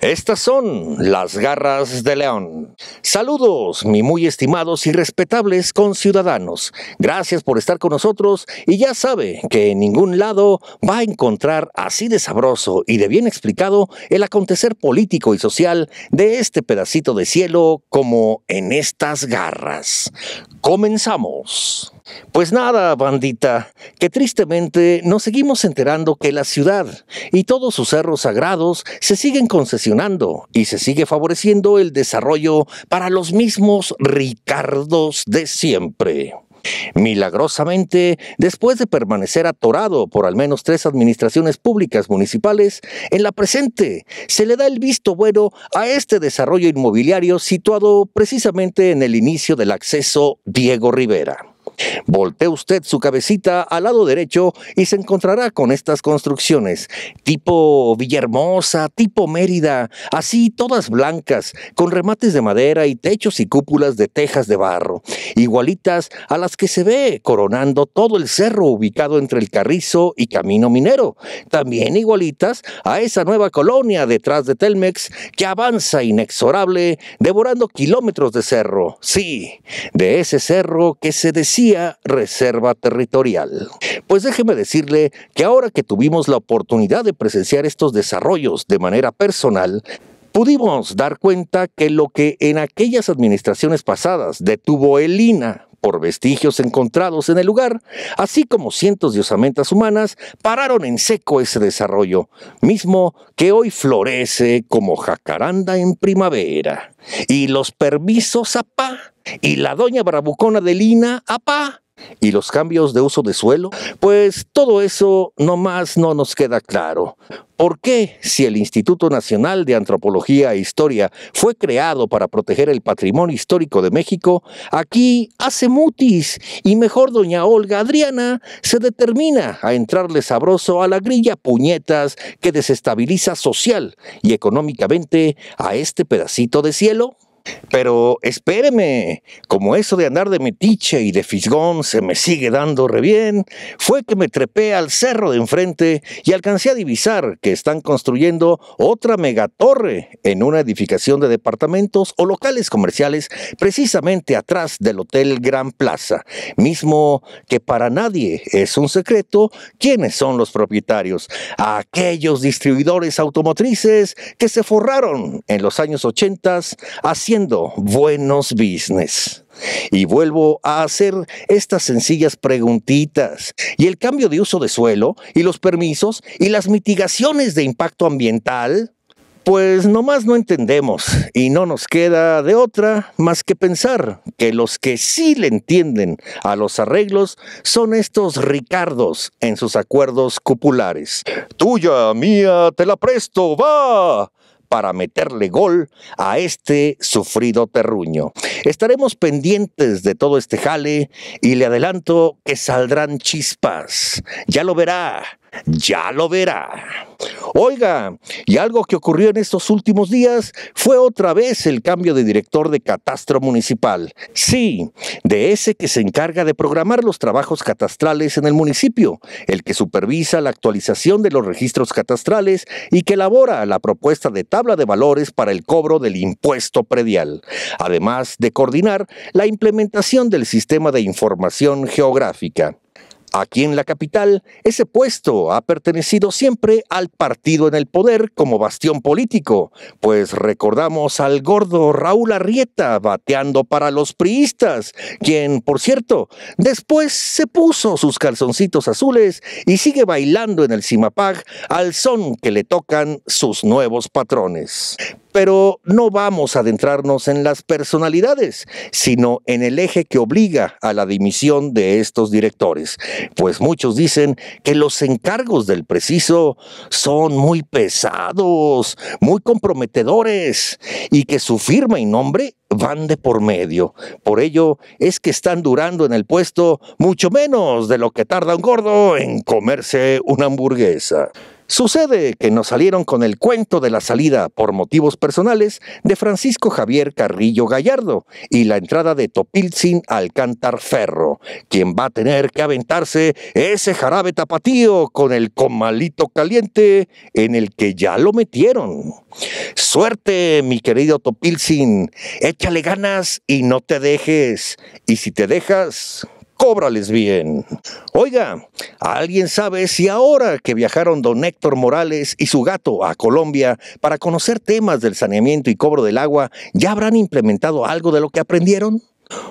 Estas son las garras de León. Saludos, mi muy estimados y respetables conciudadanos. Gracias por estar con nosotros y ya sabe que en ningún lado va a encontrar así de sabroso y de bien explicado el acontecer político y social de este pedacito de cielo como en estas garras. Comenzamos. Pues nada, bandita, que tristemente nos seguimos enterando que la ciudad y todos sus cerros sagrados se siguen concesionando y se sigue favoreciendo el desarrollo para los mismos Ricardos de siempre. Milagrosamente, después de permanecer atorado por al menos tres administraciones públicas municipales, en la presente se le da el visto bueno a este desarrollo inmobiliario situado precisamente en el inicio del acceso Diego Rivera. Voltee usted su cabecita al lado derecho y se encontrará con estas construcciones, tipo Villahermosa, tipo Mérida, así todas blancas, con remates de madera y techos y cúpulas de tejas de barro, igualitas a las que se ve coronando todo el cerro ubicado entre el Carrizo y Camino Minero, también igualitas a esa nueva colonia detrás de Telmex que avanza inexorable, devorando kilómetros de cerro, sí, de ese cerro que se decía reserva territorial. Pues déjeme decirle que ahora que tuvimos la oportunidad de presenciar estos desarrollos de manera personal, pudimos dar cuenta que lo que en aquellas administraciones pasadas detuvo el INA por vestigios encontrados en el lugar, así como cientos de osamentas humanas, pararon en seco ese desarrollo, mismo que hoy florece como jacaranda en primavera. Y los permisos apá y la doña bravucona de Lina apá y los cambios de uso de suelo? Pues todo eso nomás no nos queda claro. ¿Por qué, si el Instituto Nacional de Antropología e Historia fue creado para proteger el patrimonio histórico de México, aquí hace mutis y mejor doña Olga Adriana se determina a entrarle sabroso a la grilla puñetas que desestabiliza social y económicamente a este pedacito de cielo? Pero espéreme, como eso de andar de metiche y de fisgón se me sigue dando re bien, fue que me trepé al cerro de enfrente y alcancé a divisar que están construyendo otra megatorre en una edificación de departamentos o locales comerciales precisamente atrás del Hotel Gran Plaza, mismo que para nadie es un secreto quiénes son los propietarios, aquellos distribuidores automotrices que se forraron en los años 80 haciendo buenos business. Y vuelvo a hacer estas sencillas preguntitas. Y el cambio de uso de suelo, y los permisos, y las mitigaciones de impacto ambiental, pues nomás no entendemos y no nos queda de otra más que pensar que los que sí le entienden a los arreglos son estos Ricardos en sus acuerdos cupulares. Tuya, mía, te la presto, va para meterle gol a este sufrido terruño. Estaremos pendientes de todo este jale y le adelanto que saldrán chispas. Ya lo verá. Ya lo verá. Oiga, y algo que ocurrió en estos últimos días fue otra vez el cambio de director de catastro municipal. Sí, de ese que se encarga de programar los trabajos catastrales en el municipio, el que supervisa la actualización de los registros catastrales y que elabora la propuesta de tabla de valores para el cobro del impuesto predial, además de coordinar la implementación del sistema de información geográfica. Aquí en la capital, ese puesto ha pertenecido siempre al partido en el poder como bastión político, pues recordamos al gordo Raúl Arrieta bateando para los priistas, quien, por cierto, después se puso sus calzoncitos azules y sigue bailando en el Cimapag al son que le tocan sus nuevos patrones pero no vamos a adentrarnos en las personalidades, sino en el eje que obliga a la dimisión de estos directores, pues muchos dicen que los encargos del preciso son muy pesados, muy comprometedores y que su firma y nombre van de por medio. Por ello es que están durando en el puesto mucho menos de lo que tarda un gordo en comerse una hamburguesa. Sucede que nos salieron con el cuento de la salida por motivos personales de Francisco Javier Carrillo Gallardo y la entrada de Topilzin Alcántar Ferro, quien va a tener que aventarse ese jarabe tapatío con el comalito caliente en el que ya lo metieron. Suerte, mi querido Topilzin, échale ganas y no te dejes. Y si te dejas cóbrales bien. Oiga, ¿alguien sabe si ahora que viajaron don Héctor Morales y su gato a Colombia para conocer temas del saneamiento y cobro del agua, ya habrán implementado algo de lo que aprendieron?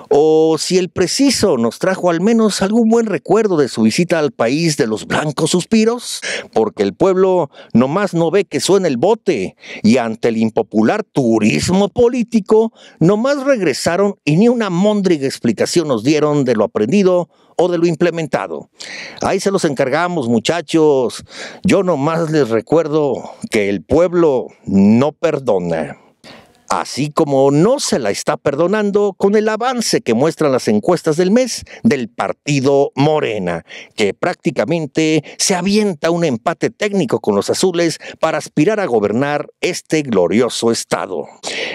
o si el preciso nos trajo al menos algún buen recuerdo de su visita al país de los blancos suspiros, porque el pueblo nomás no ve que suene el bote y ante el impopular turismo político nomás regresaron y ni una móndriga explicación nos dieron de lo aprendido o de lo implementado. Ahí se los encargamos muchachos, yo nomás les recuerdo que el pueblo no perdona así como no se la está perdonando con el avance que muestran las encuestas del mes del partido Morena, que prácticamente se avienta un empate técnico con los azules para aspirar a gobernar este glorioso estado.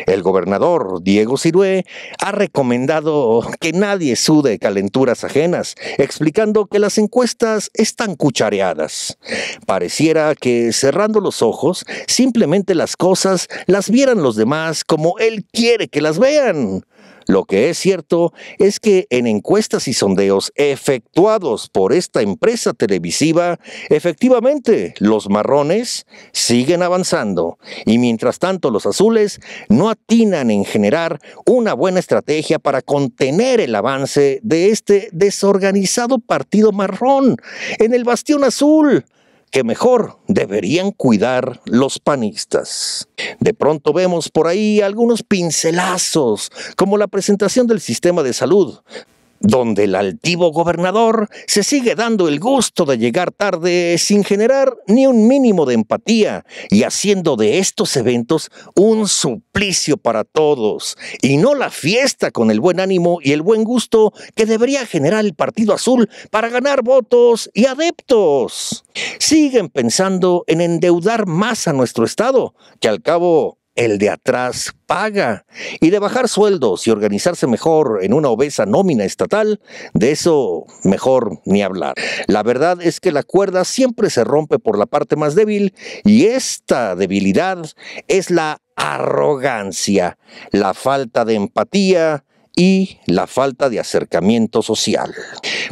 El gobernador Diego Sirué ha recomendado que nadie sude calenturas ajenas, explicando que las encuestas están cuchareadas. Pareciera que cerrando los ojos, simplemente las cosas las vieran los demás como Él quiere que las vean. Lo que es cierto es que en encuestas y sondeos efectuados por esta empresa televisiva, efectivamente los marrones siguen avanzando y mientras tanto los azules no atinan en generar una buena estrategia para contener el avance de este desorganizado partido marrón en el bastión azul que mejor deberían cuidar los panistas. De pronto vemos por ahí algunos pincelazos, como la presentación del sistema de salud, donde el altivo gobernador se sigue dando el gusto de llegar tarde sin generar ni un mínimo de empatía y haciendo de estos eventos un suplicio para todos, y no la fiesta con el buen ánimo y el buen gusto que debería generar el Partido Azul para ganar votos y adeptos. Siguen pensando en endeudar más a nuestro Estado, que al cabo el de atrás paga. Y de bajar sueldos y organizarse mejor en una obesa nómina estatal, de eso mejor ni hablar. La verdad es que la cuerda siempre se rompe por la parte más débil y esta debilidad es la arrogancia, la falta de empatía, y la falta de acercamiento social.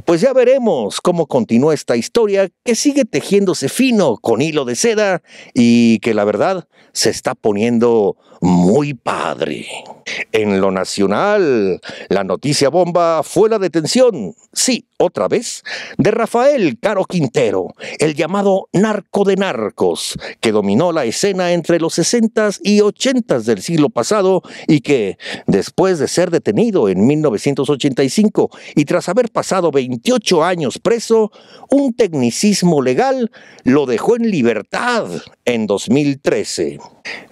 Pues ya veremos cómo continúa esta historia que sigue tejiéndose fino con hilo de seda y que la verdad se está poniendo muy padre. En lo nacional, la noticia bomba fue la detención, sí, otra vez, de Rafael Caro Quintero, el llamado narco de narcos, que dominó la escena entre los 60 y 80 del siglo pasado y que, después de ser detenido en 1985 y tras haber pasado 28 años preso, un tecnicismo legal lo dejó en libertad en 2013.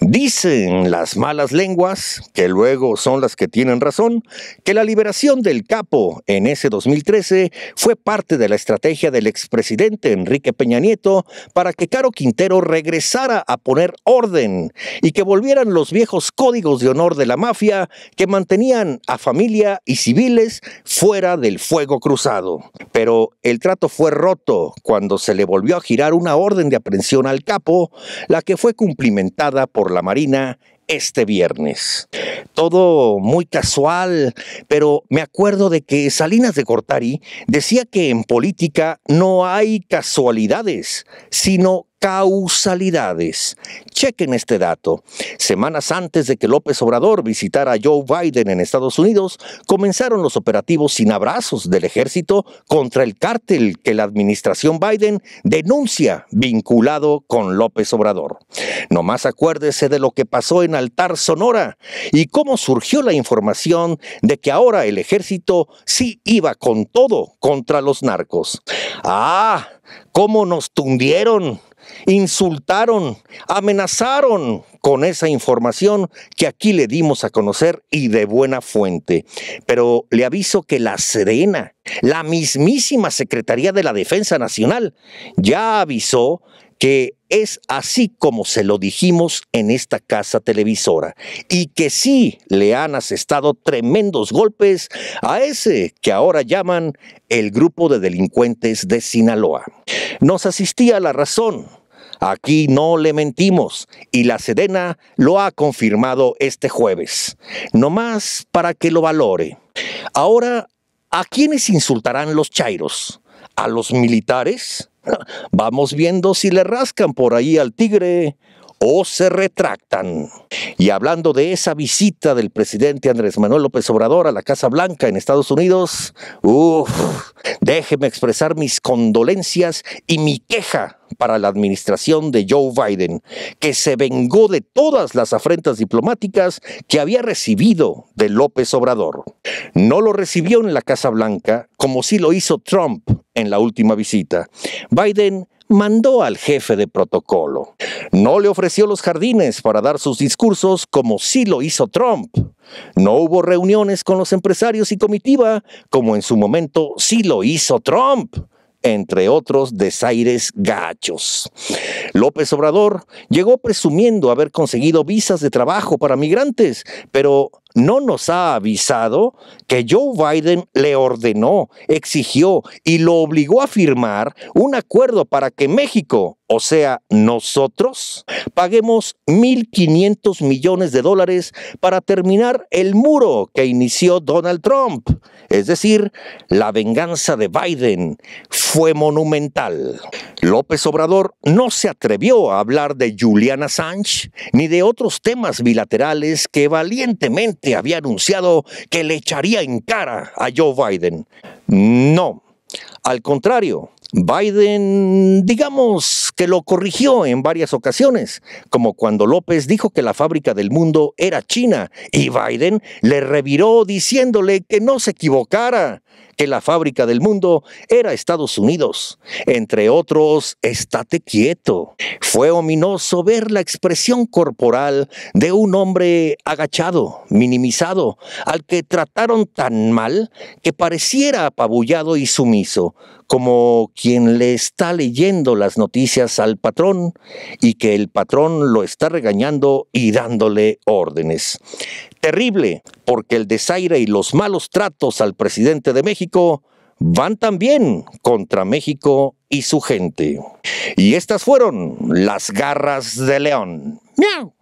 Dicen las malas lenguas, que luego son las que tienen razón, que la liberación del capo en ese 2013 fue parte de la estrategia del expresidente Enrique Peña Nieto para que Caro Quintero regresara a poner orden y que volvieran los viejos códigos de honor de la mafia que mantenían a familia y civiles fuera del fuego cruzado. Pero el trato fue roto cuando se le volvió a girar una orden de aprehensión al capo, la que fue cumplimentada por la Marina este viernes. Todo muy casual, pero me acuerdo de que Salinas de Cortari decía que en política no hay casualidades, sino causalidades. Chequen este dato. Semanas antes de que López Obrador visitara a Joe Biden en Estados Unidos, comenzaron los operativos sin abrazos del ejército contra el cártel que la administración Biden denuncia vinculado con López Obrador. Nomás acuérdese de lo que pasó en Altar Sonora y cómo surgió la información de que ahora el ejército sí iba con todo contra los narcos. Ah, cómo nos tundieron insultaron, amenazaron con esa información que aquí le dimos a conocer y de buena fuente. Pero le aviso que la Serena, la mismísima Secretaría de la Defensa Nacional, ya avisó que es así como se lo dijimos en esta casa televisora y que sí le han asestado tremendos golpes a ese que ahora llaman el grupo de delincuentes de Sinaloa. Nos asistía la razón. Aquí no le mentimos y la Sedena lo ha confirmado este jueves. No más para que lo valore. Ahora, ¿a quiénes insultarán los chairos? ¿A los militares? Vamos viendo si le rascan por ahí al tigre o se retractan. Y hablando de esa visita del presidente Andrés Manuel López Obrador a la Casa Blanca en Estados Unidos, déjeme expresar mis condolencias y mi queja para la administración de Joe Biden, que se vengó de todas las afrentas diplomáticas que había recibido de López Obrador. No lo recibió en la Casa Blanca como sí lo hizo Trump en la última visita. Biden mandó al jefe de protocolo. No le ofreció los jardines para dar sus discursos como sí lo hizo Trump. No hubo reuniones con los empresarios y comitiva como en su momento sí lo hizo Trump entre otros desaires gachos. López Obrador llegó presumiendo haber conseguido visas de trabajo para migrantes, pero no nos ha avisado que Joe Biden le ordenó, exigió y lo obligó a firmar un acuerdo para que México o sea, nosotros, paguemos 1.500 millones de dólares para terminar el muro que inició Donald Trump. Es decir, la venganza de Biden fue monumental. López Obrador no se atrevió a hablar de Julian Assange ni de otros temas bilaterales que valientemente había anunciado que le echaría en cara a Joe Biden. No. Al contrario, Biden, digamos que lo corrigió en varias ocasiones, como cuando López dijo que la fábrica del mundo era China y Biden le reviró diciéndole que no se equivocara que la fábrica del mundo era Estados Unidos. Entre otros, estate quieto. Fue ominoso ver la expresión corporal de un hombre agachado, minimizado, al que trataron tan mal que pareciera apabullado y sumiso, como quien le está leyendo las noticias al patrón y que el patrón lo está regañando y dándole órdenes terrible, porque el desaire y los malos tratos al presidente de México van también contra México y su gente. Y estas fueron las garras de león. ¡Miau!